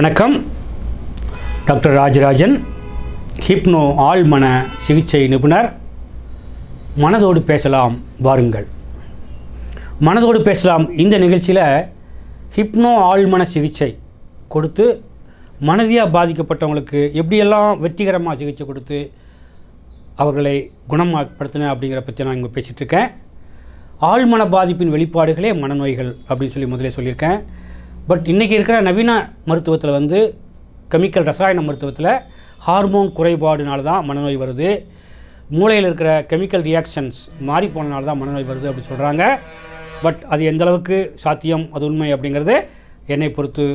வணக்கம் doctor Rajarajan hypno ஆழ்மன சிகிச்சை நிபுணர் மனதோடு பேசலாம் வாருங்கள் மனதோடு பேசலாம் இந்த நிகழ்ச்சியில் ஹிப்னோ ஆழ்மன சிகிச்சை கொடுத்து மனதியாக பாதிக்கப்பட்டவங்களுக்கு எப்படியெல்லாம் வெற்றிகரமாக சிகிச்சை கொடுத்து அவர்களை குணமாகப்படுத்தின அப்படிங்கிற பற்றி நான் இங்கே பேசிகிட்ருக்கேன் ஆழ்மன பாதிப்பின் வெளிப்பாடுகளே மனநோய்கள் அப்படின்னு சொல்லி முதலே சொல்லியிருக்கேன் பட் இன்றைக்கி இருக்கிற நவீன மருத்துவத்தில் வந்து கெமிக்கல் ரசாயன மருத்துவத்தில் ஹார்மோன் குறைபாடுனால தான் மனநோய் வருது மூளையில் இருக்கிற கெமிக்கல் ரியாக்ஷன்ஸ் மாறி போனனால தான் மனநோய் வருது அப்படின்னு சொல்கிறாங்க பட் அது எந்தளவுக்கு சாத்தியம் அது உண்மை அப்படிங்கிறது என்னை பொறுத்து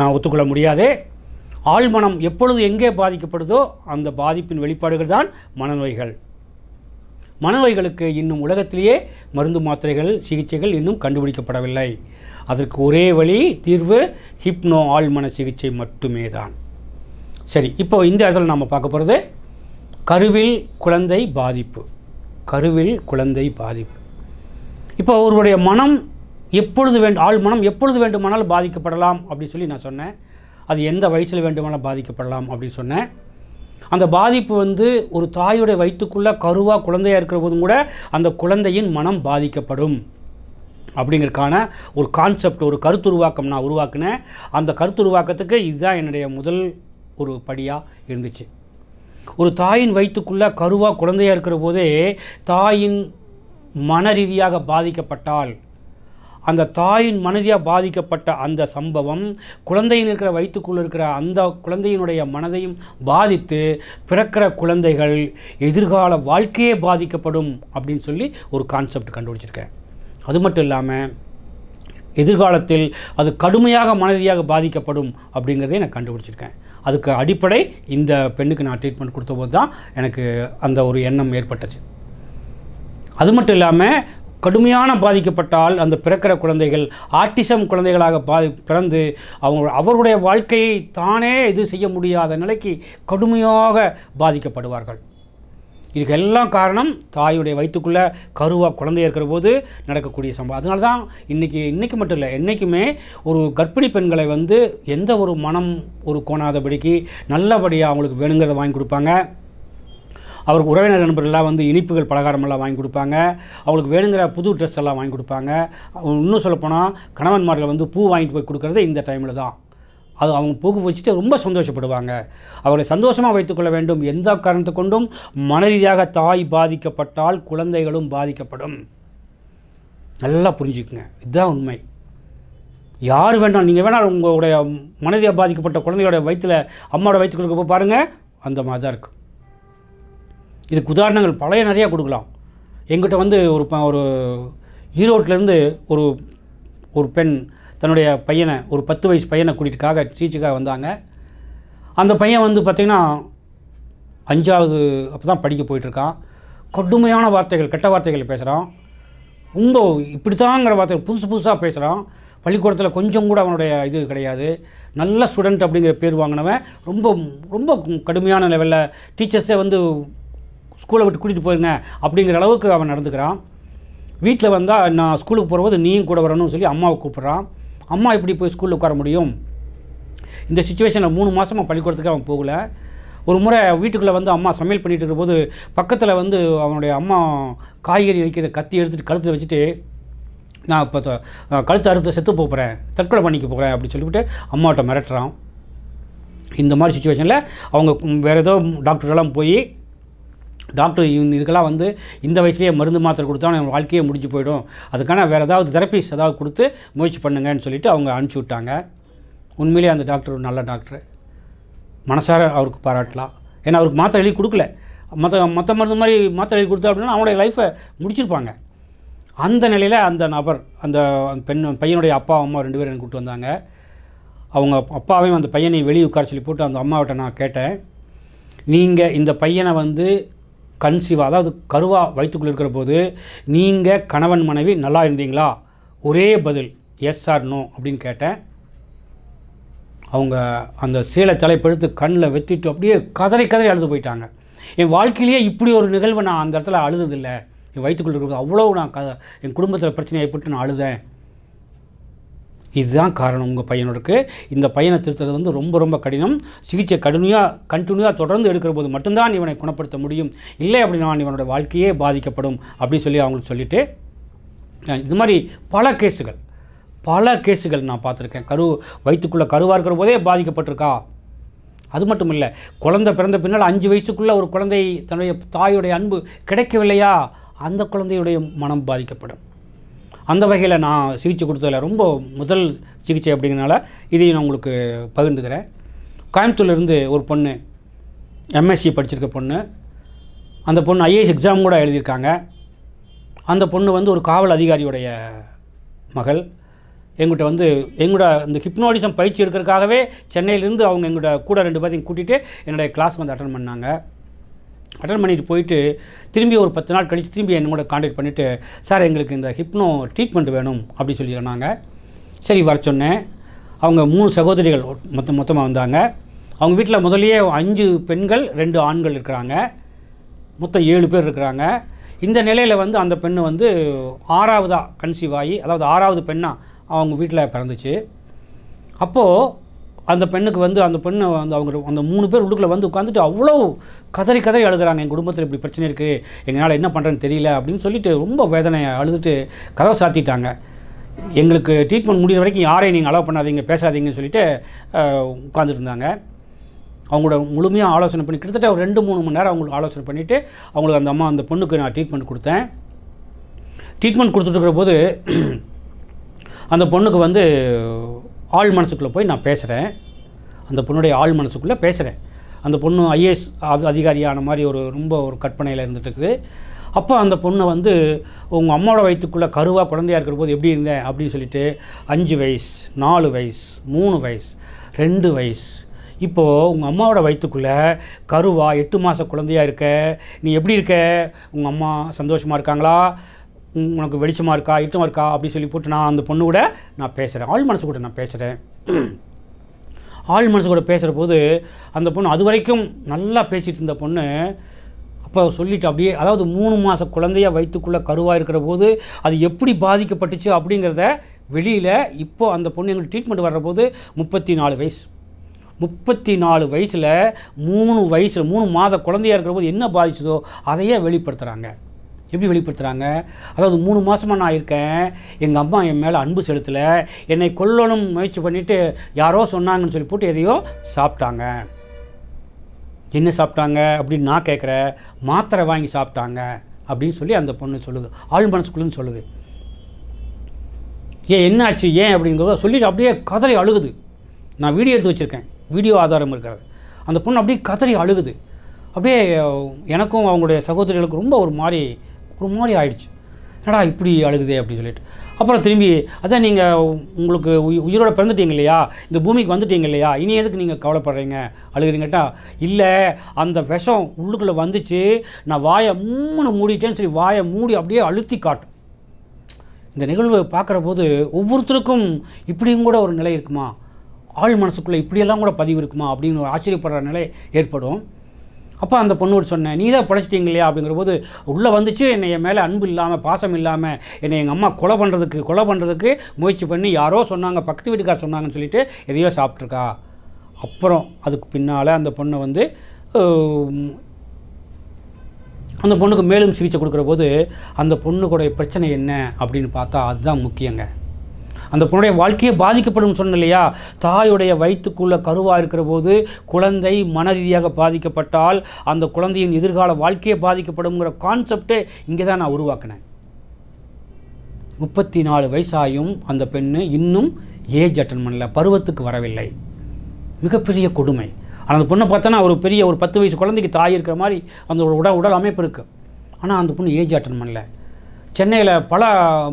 நான் ஒத்துக்கொள்ள முடியாது ஆழ்மனம் எப்பொழுது எங்கே பாதிக்கப்படுதோ அந்த பாதிப்பின் வெளிப்பாடுகள் தான் மனநோய்கள் மனநோய்களுக்கு இன்னும் உலகத்திலேயே மருந்து மாத்திரைகள் சிகிச்சைகள் இன்னும் கண்டுபிடிக்கப்படவில்லை அதற்கு ஒரே வழி தீர்வு ஹிப்னோ ஆழ்மன சிகிச்சை மட்டுமே தான் சரி இப்போ இந்த இடத்துல நம்ம பார்க்க போகிறது கருவில் குழந்தை பாதிப்பு கருவில் குழந்தை பாதிப்பு இப்போ ஒருவருடைய மனம் எப்பொழுது வேண்டும் ஆள் மனம் எப்பொழுது வேண்டுமானாலும் பாதிக்கப்படலாம் அப்படின்னு சொல்லி நான் சொன்னேன் அது எந்த வயசில் வேண்டுமானாலும் பாதிக்கப்படலாம் அப்படின்னு சொன்னேன் அந்த பாதிப்பு வந்து ஒரு தாயுடைய வயிற்றுக்குள்ளே கருவாக குழந்தையாக இருக்கிற போதும் கூட அந்த குழந்தையின் மனம் பாதிக்கப்படும் அப்படிங்கிறதுக்கான ஒரு கான்செப்ட் ஒரு கருத்துருவாக்கம் நான் உருவாக்கினேன் அந்த கருத்துருவாக்கத்துக்கு இதுதான் என்னுடைய முதல் ஒரு படியாக இருந்துச்சு ஒரு தாயின் வயிற்றுக்குள்ளே கருவாக குழந்தையாக இருக்கிற போதே தாயின் மன ரீதியாக பாதிக்கப்பட்டால் அந்த தாயின் மனதியாக பாதிக்கப்பட்ட அந்த சம்பவம் குழந்தையின் இருக்கிற வயிற்றுக்குள்ளே இருக்கிற அந்த குழந்தையினுடைய மனதையும் பாதித்து பிறக்கிற குழந்தைகள் எதிர்கால வாழ்க்கையே பாதிக்கப்படும் அப்படின்னு சொல்லி ஒரு கான்செப்ட் கண்டுபிடிச்சிருக்கேன் அது மட்டும் இல்லாமல் எதிர்காலத்தில் அது கடுமையாக மனதியாக பாதிக்கப்படும் அப்படிங்கிறதே நான் கண்டுபிடிச்சிருக்கேன் அதுக்கு அடிப்படை இந்த பெண்ணுக்கு நான் ட்ரீட்மெண்ட் கொடுத்தபோது தான் எனக்கு அந்த ஒரு எண்ணம் ஏற்பட்டுச்சு அது மட்டும் இல்லாமல் கடுமையான பாதிக்கப்பட்டால் அந்த பிறக்கிற குழந்தைகள் ஆர்டிசம் குழந்தைகளாக பாதி பிறந்து அவங்க அவருடைய வாழ்க்கையை தானே இது செய்ய முடியாத நிலைக்கு கடுமையாக பாதிக்கப்படுவார்கள் இதுக்கெல்லாம் காரணம் தாயுடைய வயிற்றுக்குள்ளே கருவாக குழந்தை இருக்கிற போது நடக்கக்கூடிய சம்பவம் அதனால தான் இன்றைக்கி இன்றைக்கி மட்டும் இல்லை என்றைக்குமே ஒரு கர்ப்பிணி பெண்களை வந்து எந்த ஒரு மனம் ஒரு கோணாதபடிக்கு நல்லபடியாக அவங்களுக்கு வேணுங்கிறத வாங்கி கொடுப்பாங்க அவருக்கு உறவினர் நண்பர்கள்லாம் வந்து இனிப்புகள் பலகாரமெல்லாம் வாங்கி கொடுப்பாங்க அவங்களுக்கு வேணுங்கிற புது ட்ரெஸ் எல்லாம் வாங்கி கொடுப்பாங்க இன்னும் சொல்லப்போனால் கணவன்மார்கள் வந்து பூ வாங்கிட்டு போய் கொடுக்குறது இந்த டைமில் தான் அது அவங்க போக்கு வச்சுட்டு ரொம்ப சந்தோஷப்படுவாங்க அவர்களை சந்தோஷமாக வைத்துக்கொள்ள வேண்டும் எந்த காரணத்தை கொண்டும் மன ரீதியாக தாய் பாதிக்கப்பட்டால் குழந்தைகளும் பாதிக்கப்படும் நல்லா புரிஞ்சுக்குங்க இதுதான் உண்மை யார் வேணாலும் நீங்கள் வேணால் உங்களுடைய மனதியாக பாதிக்கப்பட்ட குழந்தையோட வயிற்றில் அம்மாவோட வயிற்றுக்கு போய் பாருங்கள் அந்த மாதிரி தான் இருக்குது இதுக்கு உதாரணங்கள் பழைய நிறையா கொடுக்கலாம் எங்கிட்ட வந்து ஒரு ஒரு ஈரோட்டிலேருந்து ஒரு ஒரு பெண் தன்னுடைய பையனை ஒரு பத்து வயசு பையனை கூட்டிகிட்டுக்காக டீச்சுக்காக வந்தாங்க அந்த பையன் வந்து பார்த்திங்கன்னா அஞ்சாவது அப்போ தான் படிக்க போயிட்டுருக்கான் கடுமையான வார்த்தைகள் கெட்ட வார்த்தைகள் பேசுகிறான் ரொம்ப இப்படித்தாங்கிற வார்த்தைகள் புதுசு புதுசாக பேசுகிறான் பள்ளிக்கூடத்தில் கொஞ்சம் கூட அவனுடைய இது கிடையாது நல்ல ஸ்டூடெண்ட் அப்படிங்கிற பேர் வாங்கினவன் ரொம்ப ரொம்ப கடுமையான லெவலில் டீச்சர்ஸே வந்து ஸ்கூலை விட்டு கூட்டிகிட்டு போயிருங்க அப்படிங்கிற அளவுக்கு அவன் நடந்துக்கிறான் வீட்டில் வந்தால் நான் ஸ்கூலுக்கு போகிறபோது நீயும் கூட வரணும்னு சொல்லி அம்மாவை கூப்பிட்றான் அம்மா எப்படி போய் ஸ்கூலில் உட்கார முடியும் இந்த சுச்சுவேஷனில் மூணு மாதமாக பள்ளிக்கூடத்துக்கு அவன் போகலை ஒரு முறை வீட்டுக்குள்ளே வந்து அம்மா சமையல் பண்ணிகிட்டு இருக்கும்போது பக்கத்தில் வந்து அவனுடைய அம்மா காய்கறி இருக்கிற கத்தி எடுத்துகிட்டு கழுத்தில் வச்சுட்டு நான் இப்போ கழுத்து அறுத்து செத்து போகிறேன் தற்கொலை பண்ணிக்க போகிறேன் அப்படின்னு சொல்லிவிட்டு அம்மாவிட்ட மிரட்டுறான் இந்த மாதிரி சுச்சுவேஷனில் அவங்க வேறு ஏதோ டாக்டர்லாம் போய் டாக்டர் இவங்க இதுக்கெல்லாம் வந்து இந்த வயசுலேயே மருந்து மாத்திரை கொடுத்தா என் வாழ்க்கையே முடிஞ்சு போயிடும் அதுக்கான வேறு ஏதாவது தெரப்பிஸ் ஏதாவது கொடுத்து முயற்சி பண்ணுங்கன்னு சொல்லிவிட்டு அவங்க அனுப்பிச்சி விட்டாங்க உண்மையிலேயே அந்த டாக்டர் ஒரு நல்ல டாக்டர் மனசார அவருக்கு பாராட்டலாம் ஏன்னா அவருக்கு மாத்திரை எழுதி கொடுக்கல மற்ற மற்ற மருந்து மாதிரி மாத்திரை எழுதி கொடுத்தா அப்படின்னா அவனுடைய லைஃப்பை முடிச்சிருப்பாங்க அந்த நிலையில் அந்த நபர் அந்த பெண் பையனுடைய அப்பா அம்மா ரெண்டு பேரும் கூப்பிட்டு வந்தாங்க அவங்க அப்பாவையும் அந்த பையனை வெளியே உட்கார சொல்லி போட்டு அந்த அம்மாவிட்ட நான் கேட்டேன் நீங்கள் இந்த பையனை வந்து கன்சீவ் அதாவது கருவா வயிற்றுக்குள்ளே இருக்கிற போது நீங்கள் கணவன் மனைவி நல்லா இருந்தீங்களா ஒரே பதில் எஸ் ஆர் நோ அப்படின்னு கேட்டேன் அவங்க அந்த சேலை தலைப்பெழுத்து கண்ணில் வெத்திட்டு அப்படியே கதறி கதறி அழுது போயிட்டாங்க என் வாழ்க்கையிலேயே இப்படி ஒரு நிகழ்வை நான் அந்த இடத்துல அழுதுதில்லை என் வயிற்றுக்குள்ளே இருக்கிறது அவ்வளோ நான் க என் குடும்பத்தில் பிரச்சனை போட்டு நான் அழுதேன் இதுதான் காரணம் உங்கள் பையனோடக்கு இந்த பையனை திருத்துறது வந்து ரொம்ப ரொம்ப கடினம் சிகிச்சை கடுமையாக கண்டினியூவாக தொடர்ந்து எடுக்கிற போது மட்டும்தான் இவனை குணப்படுத்த முடியும் இல்லை அப்படின்னா இவனோட வாழ்க்கையே பாதிக்கப்படும் அப்படின்னு சொல்லி அவங்களுக்கு சொல்லிவிட்டு இது மாதிரி பல கேஸுகள் பல கேஸுகள் நான் பார்த்துருக்கேன் கரு வயிற்றுக்குள்ளே கருவாக இருக்கிற போதே பாதிக்கப்பட்டிருக்கா அது மட்டும் இல்லை குழந்தை பிறந்த பின்னால் அஞ்சு வயசுக்குள்ளே ஒரு குழந்தை தன்னுடைய தாயுடைய அன்பு கிடைக்கவில்லையா அந்த குழந்தையுடைய மனம் பாதிக்கப்படும் அந்த வகையில் நான் சிகிச்சை கொடுத்ததில் ரொம்ப முதல் சிகிச்சை அப்படிங்கிறனால இதையும் நான் உங்களுக்கு பகிர்ந்துக்கிறேன் கோயம்புத்தூர்லேருந்து ஒரு பொண்ணு எம்எஸ்சி படிச்சிருக்க பொண்ணு அந்த பொண்ணு ஐஏஎஸ் எக்ஸாம் கூட எழுதியிருக்காங்க அந்த பொண்ணு வந்து ஒரு காவல் அதிகாரியுடைய மகள் எங்கிட்ட வந்து எங்களோட இந்த ஹிப்னோடிசம் பயிற்சி எடுக்கிறதுக்காகவே சென்னையிலேருந்து அவங்க எங்களோட கூட ரெண்டு பேர்த்தையும் கூட்டிகிட்டு என்னுடைய கிளாஸ் வந்து அட்டன் பண்ணாங்க அட்டன் பண்ணிட்டு போயிட்டு திரும்பி ஒரு பத்து நாள் கழித்து திரும்பி என்ன கூட காண்டாக்ட் பண்ணிவிட்டு சார் எங்களுக்கு இந்த ஹிப்னோ ட்ரீட்மெண்ட் வேணும் அப்படின்னு சொல்லி சொன்னாங்க சரி வர சொன்னேன் அவங்க மூணு சகோதரிகள் மொத்தம் மொத்தமாக வந்தாங்க அவங்க வீட்டில் முதலியே அஞ்சு பெண்கள் ரெண்டு ஆண்கள் இருக்கிறாங்க மொத்தம் ஏழு பேர் இருக்கிறாங்க இந்த நிலையில் வந்து அந்த பெண்ணு வந்து ஆறாவதாக கன்சீவ் ஆகி அதாவது ஆறாவது பெண்ணாக அவங்க வீட்டில் பிறந்துச்சு அப்போது அந்த பெண்ணுக்கு வந்து அந்த பெண்ணு அந்த அவங்க அந்த மூணு பேர் உள்ளுக்குள்ள வந்து உட்காந்துட்டு அவ்வளோ கதறி கதறி அழுகிறாங்க எங்கள் குடும்பத்தில் இப்படி பிரச்சனை இருக்குது எங்களால் என்ன பண்ணுறேன்னு தெரியல அப்படின்னு சொல்லிட்டு ரொம்ப வேதனையை அழுதுட்டு கதவை சாத்திட்டாங்க எங்களுக்கு ட்ரீட்மெண்ட் முடிகிற வரைக்கும் யாரையும் நீங்கள் அலோவ் பண்ணாதீங்க பேசாதீங்கன்னு சொல்லிட்டு உட்காந்துருந்தாங்க அவங்களோட முழுமையாக ஆலோசனை பண்ணி கிட்டத்தட்ட ஒரு ரெண்டு மூணு மணி நேரம் அவங்களுக்கு ஆலோசனை பண்ணிவிட்டு அவங்களுக்கு அந்த அம்மா அந்த பொண்ணுக்கு நான் ட்ரீட்மெண்ட் கொடுத்தேன் ட்ரீட்மெண்ட் கொடுத்துட்ருக்கிற போது அந்த பொண்ணுக்கு வந்து ஆள் மனசுக்குள்ளே போய் நான் பேசுகிறேன் அந்த பொண்ணுடைய ஆள் மனசுக்குள்ளே பேசுகிறேன் அந்த பொண்ணு ஐஏஎஸ் அது அதிகாரியான மாதிரி ஒரு ரொம்ப ஒரு கற்பனையில் இருந்துகிட்ருக்குது அப்போ அந்த பொண்ணை வந்து உங்கள் அம்மாவோட வயிற்றுக்குள்ளே கருவாக குழந்தையாக இருக்கிற போது எப்படி இருந்தேன் அப்படின்னு சொல்லிட்டு அஞ்சு வயசு நாலு வயசு மூணு வயசு ரெண்டு வயசு இப்போது உங்கள் அம்மாவோட வயிற்றுக்குள்ளே கருவா எட்டு மாத குழந்தையாக இருக்க நீ எப்படி இருக்க உங்கள் அம்மா சந்தோஷமாக இருக்காங்களா உனக்கு வெளிச்சமாக இருக்கா இட்டமாக இருக்கா அப்படின்னு சொல்லி போட்டு நான் அந்த பொண்ணு கூட நான் பேசுகிறேன் ஆள் மனசு கூட நான் பேசுகிறேன் ஆள் மனசு கூட பேசுகிற போது அந்த பொண்ணு அது வரைக்கும் நல்லா பேசிகிட்டு இருந்த பொண்ணு அப்போ சொல்லிவிட்டு அப்படியே அதாவது மூணு மாத குழந்தையாக வயிற்றுக்குள்ளே கருவாக இருக்கிற போது அது எப்படி பாதிக்கப்பட்டுச்சு அப்படிங்கிறத வெளியில் இப்போது அந்த பொண்ணு எங்களுக்கு ட்ரீட்மெண்ட் வர்றபோது முப்பத்தி நாலு வயசு முப்பத்தி நாலு வயசில் மூணு வயசில் மூணு மாத குழந்தையாக இருக்கிற போது என்ன பாதிச்சதோ அதையே வெளிப்படுத்துகிறாங்க எப்படி வெளிப்படுத்துகிறாங்க அதாவது மூணு மாதமாக நான் இருக்கேன் எங்கள் அம்மா என் மேலே அன்பு செலுத்தலை என்னை கொல்லணும் முயற்சி பண்ணிவிட்டு யாரோ சொன்னாங்கன்னு சொல்லி போட்டு எதையோ சாப்பிட்டாங்க என்ன சாப்பிட்டாங்க அப்படின்னு நான் கேட்குறேன் மாத்திரை வாங்கி சாப்பிட்டாங்க அப்படின்னு சொல்லி அந்த பொண்ணு சொல்லுது ஆள் மனசுக்குள்ளுன்னு சொல்லுது ஏன் என்னாச்சு ஏன் அப்படிங்கிறத சொல்லிட்டு அப்படியே கதறி அழுகுது நான் வீடியோ எடுத்து வச்சுருக்கேன் வீடியோ ஆதாரம் இருக்கிறது அந்த பொண்ணு அப்படியே கதறி அழுகுது அப்படியே எனக்கும் அவங்களுடைய சகோதரிகளுக்கு ரொம்ப ஒரு மாதிரி ஒரு மாதிரி ஆயிடுச்சு என்னடா இப்படி அழுகுதே அப்படின்னு சொல்லிட்டு அப்புறம் திரும்பி அதான் நீங்கள் உங்களுக்கு உய் உயிரோட பிறந்துட்டீங்க இல்லையா இந்த பூமிக்கு வந்துட்டீங்க இல்லையா இனி எதுக்கு நீங்கள் கவலைப்படுறீங்க அழுகுறீங்கட்டா இல்லை அந்த விஷம் உள்ளுக்குள்ளே வந்துச்சு நான் வாயை மூணு மூடிட்டேன்னு சொல்லி வாயை மூடி அப்படியே அழுத்தி காட்டும் இந்த நிகழ்வு பார்க்குற போது ஒவ்வொருத்தருக்கும் இப்படியும் கூட ஒரு நிலை இருக்குமா ஆள் மனசுக்குள்ளே இப்படியெல்லாம் கூட பதிவு இருக்குமா அப்படின்னு ஒரு ஆச்சரியப்படுற நிலை ஏற்படும் அப்போ அந்த பொண்ணோடு சொன்னேன் நீ தான் பிழைச்சிட்டீங்க இல்லையா அப்படிங்கிற போது உள்ளே வந்துச்சு என்னை என் மேலே அன்பு இல்லாமல் பாசம் இல்லாமல் என்னை எங்கள் அம்மா கொலை பண்ணுறதுக்கு கொலை பண்ணுறதுக்கு முயற்சி பண்ணி யாரோ சொன்னாங்க பக்கத்து வீட்டுக்கார சொன்னாங்கன்னு சொல்லிட்டு எதையோ சாப்பிட்ருக்கா அப்புறம் அதுக்கு பின்னால் அந்த பொண்ணை வந்து அந்த பொண்ணுக்கு மேலும் சிகிச்சை கொடுக்குற போது அந்த பொண்ணுக்குடைய பிரச்சனை என்ன அப்படின்னு பார்த்தா அதுதான் முக்கியங்க அந்த பொண்ணுடைய வாழ்க்கையே பாதிக்கப்படும் சொன்ன இல்லையா தாயுடைய வயிற்றுக்குள்ளே கருவாக இருக்கிற போது குழந்தை மன ரீதியாக பாதிக்கப்பட்டால் அந்த குழந்தையின் எதிர்கால வாழ்க்கையே பாதிக்கப்படுங்கிற கான்செப்டே இங்கே தான் நான் உருவாக்கினேன் முப்பத்தி நாலு வயசாயும் அந்த பெண்ணு இன்னும் ஏஜ் அட்டன் பண்ணல பருவத்துக்கு வரவில்லை மிகப்பெரிய கொடுமை ஆனால் அந்த பொண்ணை பார்த்தோன்னா ஒரு பெரிய ஒரு பத்து வயசு குழந்தைக்கு தாய் இருக்கிற மாதிரி அந்த உடல் உடல் அமைப்பு இருக்குது ஆனால் அந்த பொண்ணு ஏஜ் அட்டன் பண்ணல சென்னையில் பல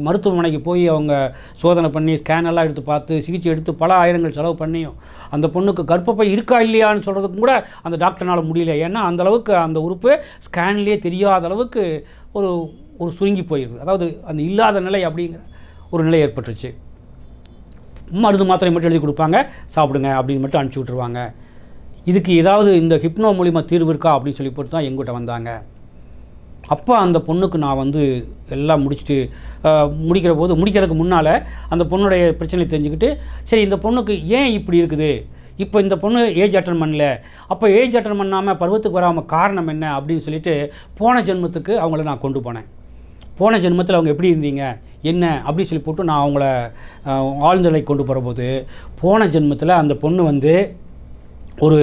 மருத்துவமனைக்கு போய் அவங்க சோதனை பண்ணி ஸ்கேன் எல்லாம் எடுத்து பார்த்து சிகிச்சை எடுத்து பல ஆயிரங்கள் செலவு பண்ணியும் அந்த பொண்ணுக்கு கர்ப்பப்பை இருக்கா இல்லையான்னு சொல்கிறதுக்கும் கூட அந்த டாக்டர்னால் முடியல ஏன்னா அந்தளவுக்கு அந்த உறுப்பு ஸ்கேன்லேயே தெரியாத அளவுக்கு ஒரு ஒரு சுருங்கி போயிடுது அதாவது அந்த இல்லாத நிலை அப்படிங்கிற ஒரு நிலை ஏற்பட்டுருச்சு மருந்து மாத்திரை மட்டும் எழுதி கொடுப்பாங்க சாப்பிடுங்க அப்படின்னு மட்டும் அனுப்பிச்சி விட்ருவாங்க இதுக்கு ஏதாவது இந்த ஹிப்னோ மூலிமா தீர்வு இருக்கா அப்படின்னு சொல்லி போட்டு தான் எங்கிட்ட வந்தாங்க அப்போ அந்த பொண்ணுக்கு நான் வந்து எல்லாம் முடிச்சுட்டு முடிக்கிற போது முடிக்கிறதுக்கு முன்னால் அந்த பொண்ணுடைய பிரச்சனையை தெரிஞ்சுக்கிட்டு சரி இந்த பொண்ணுக்கு ஏன் இப்படி இருக்குது இப்போ இந்த பொண்ணு ஏஜ் அட்டன் பண்ணல அப்போ ஏஜ் அட்டன் பண்ணாமல் பருவத்துக்கு வராமல் காரணம் என்ன அப்படின்னு சொல்லிட்டு போன ஜென்மத்துக்கு அவங்கள நான் கொண்டு போனேன் போன ஜென்மத்தில் அவங்க எப்படி இருந்தீங்க என்ன அப்படின்னு சொல்லி போட்டு நான் அவங்கள ஆழ்ந்தலை கொண்டு போகிறபோது போன ஜென்மத்தில் அந்த பொண்ணு வந்து ஒரு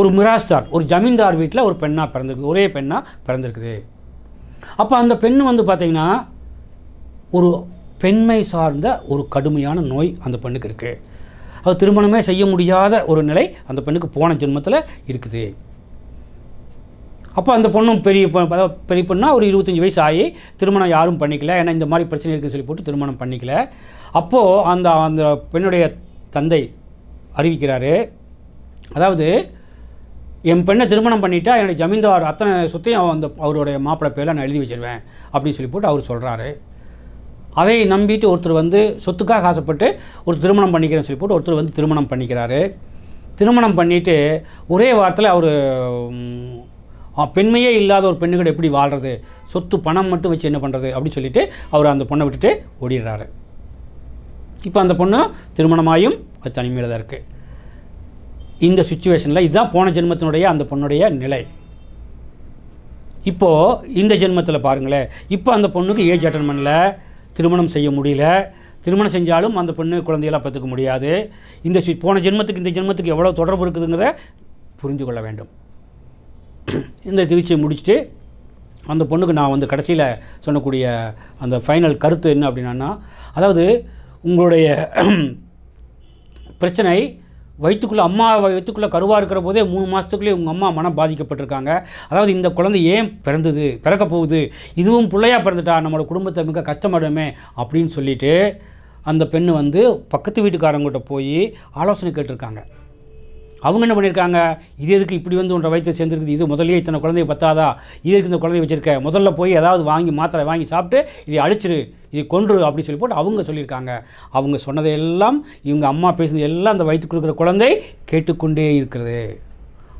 ஒரு மிராஸ்தார் ஒரு ஜமீன்தார் வீட்டில் ஒரு பெண்ணாக பிறந்திருக்குது ஒரே பெண்ணாக பிறந்திருக்குது அப்போ அந்த பெண் வந்து பார்த்திங்கன்னா ஒரு பெண்மை சார்ந்த ஒரு கடுமையான நோய் அந்த பெண்ணுக்கு இருக்குது அது திருமணமே செய்ய முடியாத ஒரு நிலை அந்த பெண்ணுக்கு போன ஜென்மத்தில் இருக்குது அப்போ அந்த பொண்ணும் பெரிய பெரிய பொண்ணாக ஒரு இருபத்தஞ்சி வயசு ஆகி திருமணம் யாரும் பண்ணிக்கல ஏன்னா இந்த மாதிரி பிரச்சனை இருக்குன்னு சொல்லி போட்டு திருமணம் பண்ணிக்கல அப்போது அந்த அந்த பெண்ணுடைய தந்தை அறிவிக்கிறாரு அதாவது என் பெண்ணை திருமணம் பண்ணிட்டா என்னுடைய ஜமீன்தார் அத்தனை சுத்தையும் அவன் அந்த அவருடைய மாப்பிள்ளை பேரில் நான் எழுதி வச்சுருவேன் அப்படின்னு சொல்லி போட்டு அவர் சொல்கிறாரு அதை நம்பிட்டு ஒருத்தர் வந்து சொத்துக்காக ஆசைப்பட்டு ஒரு திருமணம் பண்ணிக்கிறேன்னு சொல்லி போட்டு ஒருத்தர் வந்து திருமணம் பண்ணிக்கிறாரு திருமணம் பண்ணிவிட்டு ஒரே வாரத்தில் அவர் பெண்மையே இல்லாத ஒரு பெண்ணுகிட்ட எப்படி வாழ்கிறது சொத்து பணம் மட்டும் வச்சு என்ன பண்ணுறது அப்படின்னு சொல்லிவிட்டு அவர் அந்த பொண்ணை விட்டுட்டு ஓடிடுறாரு இப்போ அந்த பொண்ணு திருமணமாயும் அது தனிமையில் தான் இருக்குது இந்த சுச்சுவேஷனில் இதுதான் போன ஜென்மத்தினுடைய அந்த பொண்ணுடைய நிலை இப்போது இந்த ஜென்மத்தில் பாருங்களேன் இப்போ அந்த பொண்ணுக்கு ஏஜ் அட்டன் பண்ணல திருமணம் செய்ய முடியல திருமணம் செஞ்சாலும் அந்த பொண்ணு குழந்தையெல்லாம் பார்த்துக்க முடியாது இந்த சு போன ஜென்மத்துக்கு இந்த ஜென்மத்துக்கு எவ்வளோ தொடர்பு இருக்குதுங்கிறத புரிஞ்சு கொள்ள வேண்டும் இந்த சிகிச்சையை முடிச்சுட்டு அந்த பொண்ணுக்கு நான் வந்து கடைசியில் சொல்லக்கூடிய அந்த ஃபைனல் கருத்து என்ன அப்படின்னா அதாவது உங்களுடைய பிரச்சனை வயிற்றுக்குள்ளே அம்மா வயிற்றுக்குள்ளே கருவாக இருக்கிற போதே மூணு மாதத்துக்குள்ளே உங்கள் அம்மா மனம் பாதிக்கப்பட்டிருக்காங்க அதாவது இந்த குழந்தை ஏன் பிறந்தது பிறக்க போகுது இதுவும் பிள்ளையாக பிறந்துட்டா நம்மளோட குடும்பத்தை மிக கஷ்டமாடுமே அப்படின்னு சொல்லிவிட்டு அந்த பெண் வந்து பக்கத்து வீட்டுக்காரங்கள்ட்ட போய் ஆலோசனை கேட்டிருக்காங்க அவங்க என்ன பண்ணியிருக்காங்க இது எதுக்கு இப்படி வந்து ஒன்றை வயிற்று சேர்ந்துருக்குது இது முதலே இத்தனை குழந்தைய பத்தாதா இது எதுக்கு இந்த குழந்தைய வச்சுருக்க முதல்ல போய் ஏதாவது வாங்கி மாத்திரை வாங்கி சாப்பிட்டு இதை அழிச்சிரு இதை கொன்று அப்படின்னு சொல்லி போட்டு அவங்க சொல்லியிருக்காங்க அவங்க சொன்னதையெல்லாம் இவங்க அம்மா பேசுனது எல்லாம் அந்த வயிற்று கொடுக்குற குழந்தை கேட்டுக்கொண்டே இருக்கிறது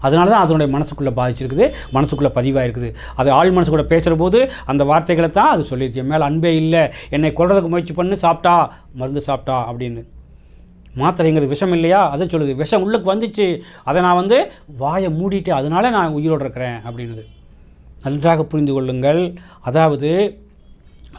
அதனால தான் அதனுடைய மனசுக்குள்ளே பாதிச்சிருக்குது மனசுக்குள்ளே பதிவாயிருக்குது அது ஆள் மனசுக்குள்ளே பேசுகிற போது அந்த வார்த்தைகளை தான் அது சொல்லிடுச்சு மேலே அன்பே இல்லை என்னை கொள்றதுக்கு முயற்சி பண்ணு சாப்பிட்டா மருந்து சாப்பிட்டா அப்படின்னு மாத்திரைங்கிறது விஷம் இல்லையா அதை சொல்லுது விஷம் உள்ளுக்கு வந்துச்சு அதை நான் வந்து வாயை மூடிட்டு அதனால நான் உயிரோடு இருக்கிறேன் அப்படின்னு நன்றாக புரிந்து கொள்ளுங்கள் அதாவது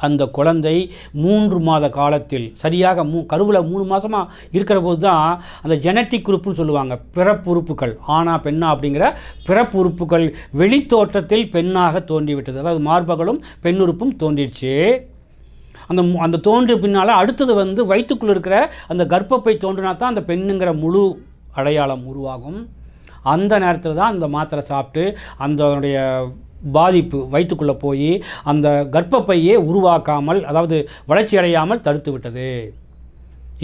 அந்த குழந்தை மூன்று மாத காலத்தில் சரியாக மூ கருவில் மூணு மாதமாக இருக்கிற போது தான் அந்த ஜெனட்டிக் உறுப்புன்னு சொல்லுவாங்க பிறப்பு உறுப்புகள் ஆனா பெண்ணா அப்படிங்கிற பிறப்பு உறுப்புகள் வெளித்தோற்றத்தில் பெண்ணாக தோன்றிவிட்டது அதாவது மார்பகலும் பெண்ணுறுப்பும் தோன்றிடுச்சு அந்த அந்த தோன்றிய பின்னால் அடுத்தது வந்து வயிற்றுக்குள்ளே இருக்கிற அந்த கர்ப்பப்பை தோன்றினா தான் அந்த பெண்ணுங்கிற முழு அடையாளம் உருவாகும் அந்த நேரத்தில் தான் அந்த மாத்திரை சாப்பிட்டு அந்த அதனுடைய பாதிப்பு வயிற்றுக்குள்ளே போய் அந்த கர்ப்பப்பையே உருவாக்காமல் அதாவது வளர்ச்சி அடையாமல் தடுத்து விட்டது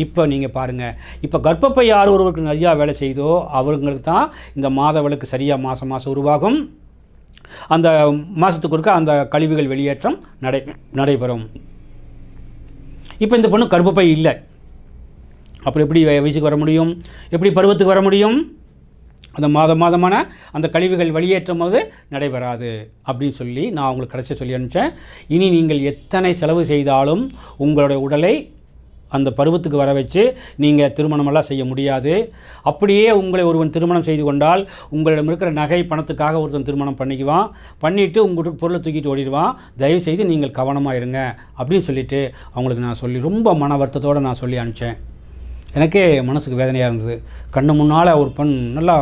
இப்போ நீங்கள் பாருங்கள் இப்போ கர்ப்பப்பை யார் ஒருவருக்கு நிறையா வேலை செய்தோ அவருங்களுக்கு தான் இந்த மாதவளுக்கு சரியாக மாதம் மாதம் உருவாகும் அந்த மாதத்துக்கு இருக்க அந்த கழிவுகள் வெளியேற்றம் நடை நடைபெறும் இப்போ இந்த பொண்ணு கருப்பு பை இல்லை அப்புறம் எப்படி வயசுக்கு வர முடியும் எப்படி பருவத்துக்கு வர முடியும் அந்த மாதம் மாதமான அந்த கழிவுகள் வெளியேற்றும் போது நடைபெறாது அப்படின்னு சொல்லி நான் உங்களுக்கு கடைசி சொல்லி அனுப்பிச்சேன் இனி நீங்கள் எத்தனை செலவு செய்தாலும் உங்களுடைய உடலை அந்த பருவத்துக்கு வர வச்சு நீங்கள் திருமணமெல்லாம் செய்ய முடியாது அப்படியே உங்களை ஒருவன் திருமணம் செய்து கொண்டால் உங்களிடம் இருக்கிற நகை பணத்துக்காக ஒருத்தன் திருமணம் பண்ணிக்குவான் பண்ணிவிட்டு உங்களுக்கு பொருளை தூக்கிட்டு ஓடிடுவான் தயவுசெய்து நீங்கள் கவனமாக இருங்க அப்படின்னு சொல்லிவிட்டு அவங்களுக்கு நான் சொல்லி ரொம்ப மன வருத்தத்தோடு நான் சொல்லி அனுப்பிச்சேன் எனக்கே மனசுக்கு வேதனையாக இருந்தது கண்ணு முன்னால் ஒரு பெண் நல்லா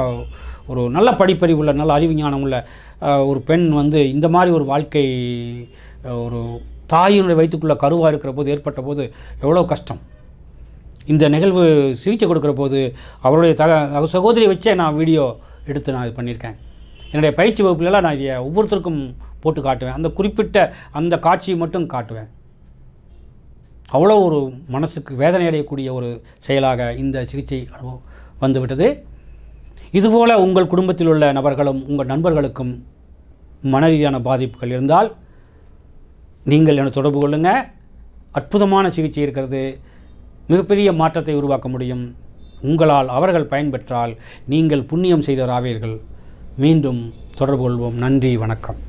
ஒரு நல்ல படிப்பறிவு உள்ள நல்ல அறிவு ஞானம் உள்ள ஒரு பெண் வந்து இந்த மாதிரி ஒரு வாழ்க்கை ஒரு தாயினுடைய வயிற்றுக்குள்ளே கருவாக இருக்கிற போது ஏற்பட்ட போது எவ்வளோ கஷ்டம் இந்த நிகழ்வு சிகிச்சை கொடுக்குற போது அவருடைய தக சகோதரி வச்சே நான் வீடியோ எடுத்து நான் இது பண்ணியிருக்கேன் என்னுடைய பயிற்சி வகுப்புலலாம் நான் இதை ஒவ்வொருத்தருக்கும் போட்டு காட்டுவேன் அந்த குறிப்பிட்ட அந்த காட்சியை மட்டும் காட்டுவேன் அவ்வளோ ஒரு மனசுக்கு வேதனை அடையக்கூடிய ஒரு செயலாக இந்த சிகிச்சை அனுபவம் வந்துவிட்டது இதுபோல் உங்கள் குடும்பத்தில் உள்ள நபர்களும் உங்கள் நண்பர்களுக்கும் மன ரீதியான பாதிப்புகள் இருந்தால் நீங்கள் என தொடர்பு கொள்ளுங்கள் அற்புதமான சிகிச்சை இருக்கிறது மிகப்பெரிய மாற்றத்தை உருவாக்க முடியும் உங்களால் அவர்கள் பயன்பெற்றால் நீங்கள் புண்ணியம் செய்தவராவீர்கள் மீண்டும் தொடர்பு கொள்வோம் நன்றி வணக்கம்